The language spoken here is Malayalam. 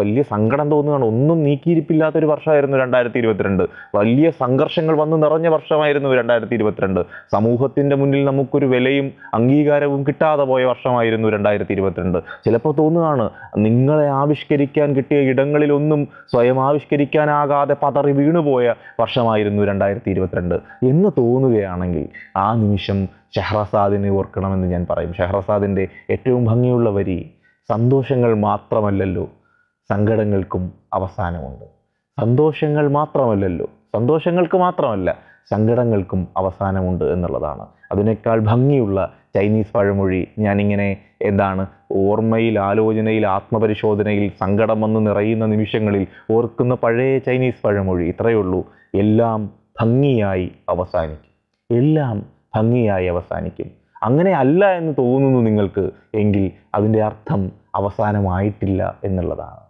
വലിയ സങ്കടം തോന്നുകയാണ് ഒന്നും നീക്കിയിരിപ്പില്ലാത്തൊരു വർഷമായിരുന്നു രണ്ടായിരത്തി ഇരുപത്തിരണ്ട് വലിയ സംഘർഷങ്ങൾ വന്ന് നിറഞ്ഞ വർഷമായിരുന്നു രണ്ടായിരത്തി ഇരുപത്തിരണ്ട് സമൂഹത്തിൻ്റെ മുന്നിൽ നമുക്കൊരു വിലയും അംഗീകാരവും കിട്ടാതെ പോയ വർഷമായിരുന്നു രണ്ടായിരത്തി ഇരുപത്തിരണ്ട് ചിലപ്പോൾ തോന്നുകയാണ് നിങ്ങളെ ആവിഷ്കരിക്കാൻ കിട്ടിയ ഇടങ്ങളിലൊന്നും സ്വയം ആവിഷ്കരിക്കാനാകാതെ പതറി വീണുപോയ വർഷമായിരുന്നു രണ്ടായിരത്തി ഇരുപത്തിരണ്ട് എന്ന് തോന്നുകയാണെങ്കിൽ ആ നിമിഷം ഷെഹ്റസാദിനെ ഓർക്കണമെന്ന് ഞാൻ പറയും ഷെഹ്റസാദിൻ്റെ ഏറ്റവും ഭംഗിയുള്ള വരി സന്തോഷങ്ങൾ മാത്രമല്ലല്ലോ സങ്കടങ്ങൾക്കും അവസാനമുണ്ട് സന്തോഷങ്ങൾ മാത്രമല്ലല്ലോ സന്തോഷങ്ങൾക്ക് മാത്രമല്ല സങ്കടങ്ങൾക്കും അവസാനമുണ്ട് എന്നുള്ളതാണ് അതിനേക്കാൾ ഭംഗിയുള്ള ചൈനീസ് പഴമൊഴി ഞാനിങ്ങനെ എന്താണ് ഓർമ്മയിൽ ആലോചനയിൽ ആത്മപരിശോധനയിൽ സങ്കടം വന്ന് നിറയുന്ന നിമിഷങ്ങളിൽ ഓർക്കുന്ന പഴയ ചൈനീസ് പഴമൊഴി ഇത്രയേ ഉള്ളൂ എല്ലാം ഭംഗിയായി അവസാനിക്കും എല്ലാം ഭംഗിയായി അവസാനിക്കും അങ്ങനെ അല്ല എന്ന് തോന്നുന്നു നിങ്ങൾക്ക് എങ്കിൽ അതിൻ്റെ അർത്ഥം അവസാനമായിട്ടില്ല എന്നുള്ളതാണ്